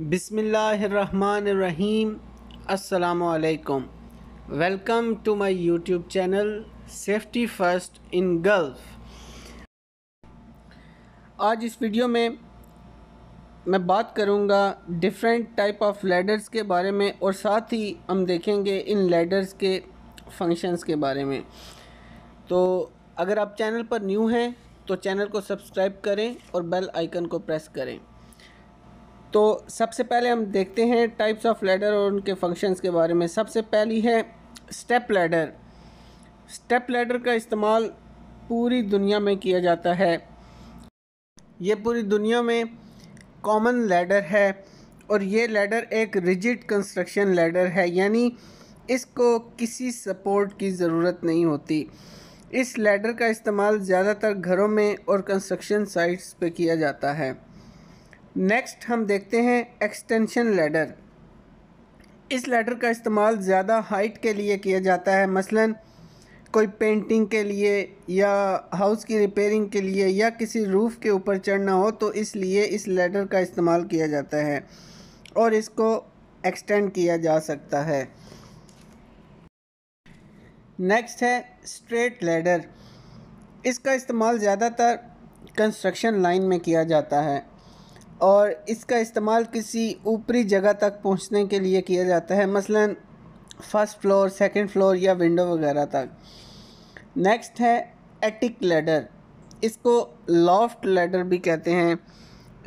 बिसमीम् अल्लाम welcome to my YouTube channel safety first in Gulf आज इस वीडियो में मैं बात करूंगा डिफरेंट टाइप ऑफ लेडर्स के बारे में और साथ ही हम देखेंगे इन लेडर्स के फंक्शंस के बारे में तो अगर आप चैनल पर न्यू हैं तो चैनल को सब्सक्राइब करें और बेल आइकन को प्रेस करें तो सबसे पहले हम देखते हैं टाइप्स ऑफ लैडर और उनके फंक्शंस के बारे में सबसे पहली है स्टेप लैडर स्टेप लैडर का इस्तेमाल पूरी दुनिया में किया जाता है ये पूरी दुनिया में कॉमन लैडर है और ये लैडर एक रिजिड कंस्ट्रक्शन लैडर है यानी इसको किसी सपोर्ट की ज़रूरत नहीं होती इस लैडर का इस्तेमाल ज़्यादातर घरों में और कंस्ट्रक्शन साइट्स पे किया जाता है नेक्स्ट हम देखते हैं एक्सटेंशन लेडर इस लेडर का इस्तेमाल ज़्यादा हाइट के लिए किया जाता है मसलन कोई पेंटिंग के लिए या हाउस की रिपेयरिंग के लिए या किसी रूफ़ के ऊपर चढ़ना हो तो इसलिए इस लेडर का इस्तेमाल किया जाता है और इसको एक्सटेंड किया जा सकता है नेक्स्ट है स्ट्रेट लेडर इसका इस्तेमाल ज़्यादातर कंस्ट्रक्शन लाइन में किया जाता है और इसका इस्तेमाल किसी ऊपरी जगह तक पहुंचने के लिए किया जाता है मसलन फर्स्ट फ्लोर सेकंड फ्लोर या विंडो वगैरह तक नेक्स्ट है एटिक लेडर इसको लॉफ्ट लेडर भी कहते हैं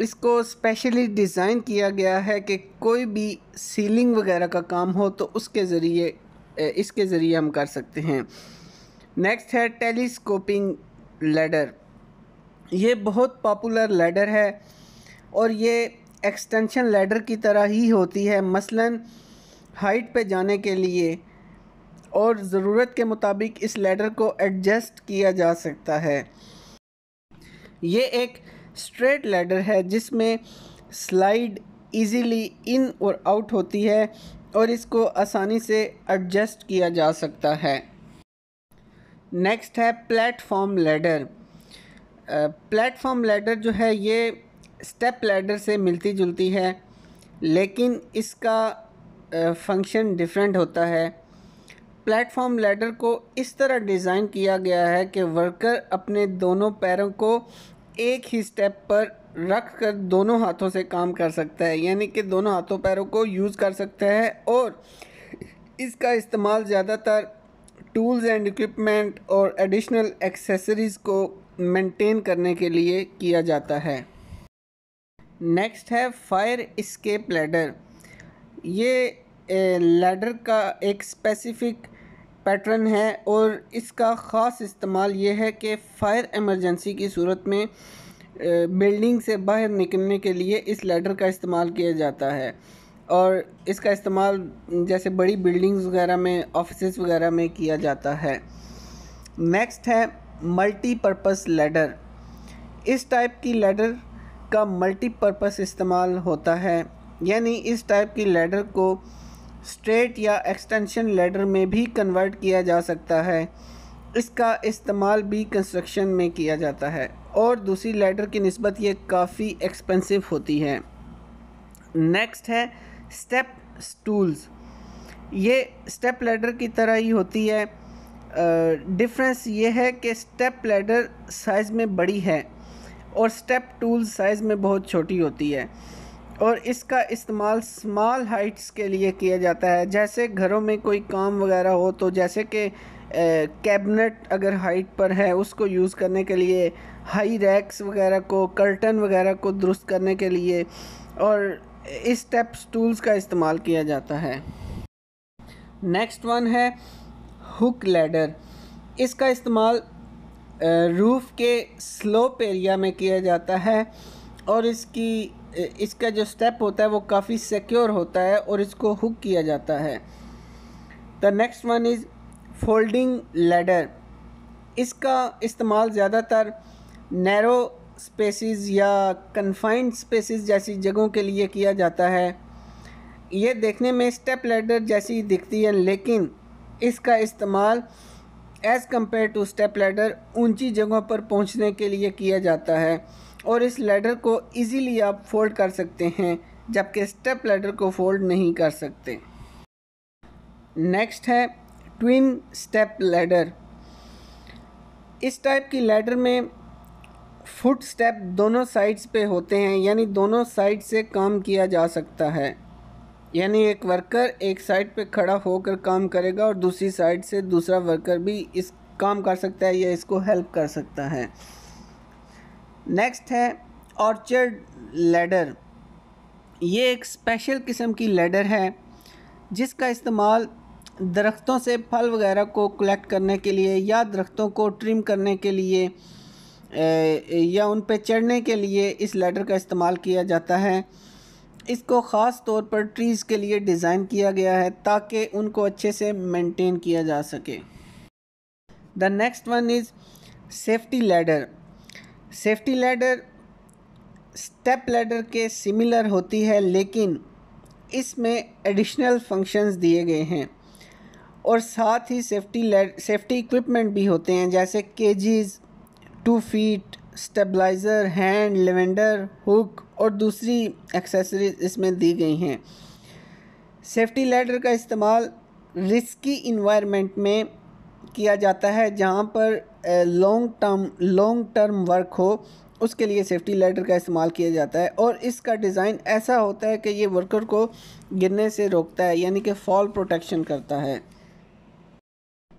इसको स्पेशली डिज़ाइन किया गया है कि कोई भी सीलिंग वगैरह का काम हो तो उसके ज़रिए इसके ज़रिए हम कर सकते हैं नेक्स्ट है टेलीस्कोपिंग लेडर ये बहुत पॉपुलर लेडर है और ये एक्सटेंशन लेडर की तरह ही होती है मसलन हाइट पे जाने के लिए और ज़रूरत के मुताबिक इस लेडर को एडजस्ट किया जा सकता है ये एक स्ट्रेट लेडर है जिसमें स्लाइड इजीली इन और आउट होती है और इसको आसानी से एडजस्ट किया जा सकता है नेक्स्ट है प्लेटफॉर्म लेडर प्लेटफॉर्म लेडर जो है ये स्टेप लैडर से मिलती जुलती है लेकिन इसका फंक्शन डिफरेंट होता है प्लेटफॉर्म लैडर को इस तरह डिज़ाइन किया गया है कि वर्कर अपने दोनों पैरों को एक ही स्टेप पर रख कर दोनों हाथों से काम कर सकता है यानी कि दोनों हाथों पैरों को यूज़ कर सकता है और इसका इस्तेमाल ज़्यादातर टूल्स एंड इक्विपमेंट और एडिशनल एक्सेसरीज़ को मेंटेन करने के लिए किया जाता है नेक्स्ट है फायर इस्केप लैडर ये लैडर का एक स्पेसिफिक पैटर्न है और इसका ख़ास इस्तेमाल ये है कि फ़ायर एमरजेंसी की सूरत में बिल्डिंग से बाहर निकलने के लिए इस लैडर का इस्तेमाल किया जाता है और इसका इस्तेमाल जैसे बड़ी बिल्डिंग्स वगैरह में ऑफिस वगैरह में किया जाता है नेक्स्ट है मल्टीपर्पस लैडर इस टाइप की लैडर का मल्टीपर्पस इस्तेमाल होता है यानी इस टाइप की लेडर को स्ट्रेट या एक्सटेंशन लेडर में भी कन्वर्ट किया जा सकता है इसका इस्तेमाल भी कंस्ट्रक्शन में किया जाता है और दूसरी लेडर की नस्बत ये काफ़ी एक्सपेंसिव होती है नेक्स्ट है स्टेप स्टूल्स ये स्टेप लेडर की तरह ही होती है डिफरेंस ये है कि स्टेप लेडर साइज़ में बड़ी है और स्टेप टूल साइज़ में बहुत छोटी होती है और इसका इस्तेमाल स्मॉल हाइट्स के लिए किया जाता है जैसे घरों में कोई काम वगैरह हो तो जैसे कि कैबिनेट अगर हाइट पर है उसको यूज़ करने के लिए हाई रैक्स वगैरह को कर्टन वगैरह को दुरुस्त करने के लिए और इस स्टेप्स टूल्स का इस्तेमाल किया जाता है नेक्स्ट वन है हुक लैडर इसका इस्तेमाल रूफ़ के स्लोप एरिया में किया जाता है और इसकी इसका जो स्टेप होता है वो काफ़ी सिक्योर होता है और इसको हुक किया जाता है the next one is folding ladder इसका इस्तेमाल ज़्यादातर नैरो स्पेसेस या कन्फाइंड स्पेसेस जैसी जगहों के लिए किया जाता है ये देखने में स्टेप लेडर जैसी दिखती है लेकिन इसका इस्तेमाल as compared to step ladder ऊंची जगहों पर पहुंचने के लिए किया जाता है और इस लैडर को इजीली आप फोल्ड कर सकते हैं जबकि स्टेप लैडर को फोल्ड नहीं कर सकते नेक्स्ट है ट्विन स्टेप लैडर इस टाइप की लैडर में फुट स्टेप दोनों साइड्स पे होते हैं यानी दोनों साइड से काम किया जा सकता है यानी एक वर्कर एक साइड पे खड़ा होकर काम करेगा और दूसरी साइड से दूसरा वर्कर भी इस काम कर सकता है या इसको हेल्प कर सकता है नेक्स्ट है ऑर्चर्ड लेडर ये एक स्पेशल किस्म की लेडर है जिसका इस्तेमाल दरख्तों से फल वगैरह को कलेक्ट करने के लिए या दरख्तों को ट्रिम करने के लिए या उन पर चढ़ने के लिए इस लेडर का इस्तेमाल किया जाता है इसको ख़ास तौर पर ट्रीज़ के लिए डिज़ाइन किया गया है ताकि उनको अच्छे से मेंटेन किया जा सके the next one is safety ladder safety ladder step ladder के सिमिलर होती है लेकिन इसमें एडिशनल फंक्शंस दिए गए हैं और साथ ही सेफ्टी सेफ्टी इक्विपमेंट भी होते हैं जैसे cages two feet stabilizer hand लेवेंडर हुक और दूसरी एक्सेसरीज इसमें दी गई हैं सेफ्टी लेडर का इस्तेमाल रिस्की इन्वायरमेंट में किया जाता है जहाँ पर long term long term work हो उसके लिए सेफ्टी लेडर का इस्तेमाल किया जाता है और इसका डिज़ाइन ऐसा होता है कि ये वर्कर को गिरने से रोकता है यानी कि फॉल प्रोटेक्शन करता है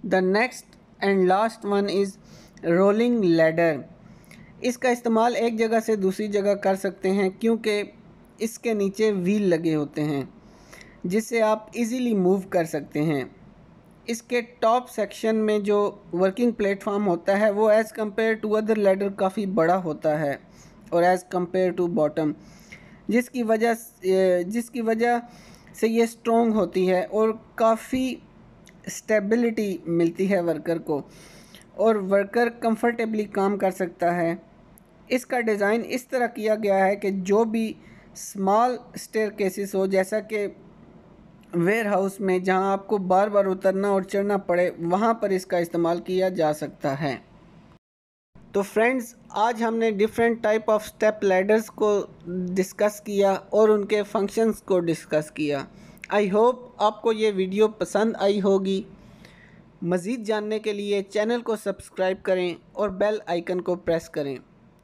the next and last one is rolling ladder इसका इस्तेमाल एक जगह से दूसरी जगह कर सकते हैं क्योंकि इसके नीचे व्हील लगे होते हैं जिससे आप इजीली मूव कर सकते हैं इसके टॉप सेक्शन में जो वर्किंग प्लेटफॉर्म होता है वो as compared to other ladder काफ़ी बड़ा होता है और एज़ कम्पेयर टू बॉटम जिसकी वजह जिसकी वजह से ये स्ट्रॉन्ग होती है और काफ़ी स्टेबिलिटी मिलती है वर्कर को और वर्कर कंफर्टेबली काम कर सकता है इसका डिज़ाइन इस तरह किया गया है कि जो भी स्मॉल स्टेयर केसेस हो जैसा कि वेयर हाउस में जहां आपको बार बार उतरना और चढ़ना पड़े वहां पर इसका इस्तेमाल किया जा सकता है तो फ्रेंड्स आज हमने different type of step ladders को डिस्कस किया और उनके फंक्शंस को डिस्कस किया आई होप आपको ये वीडियो पसंद आई होगी मज़ीद जानने के लिए चैनल को सब्सक्राइब करें और बेल आइकन को प्रेस करें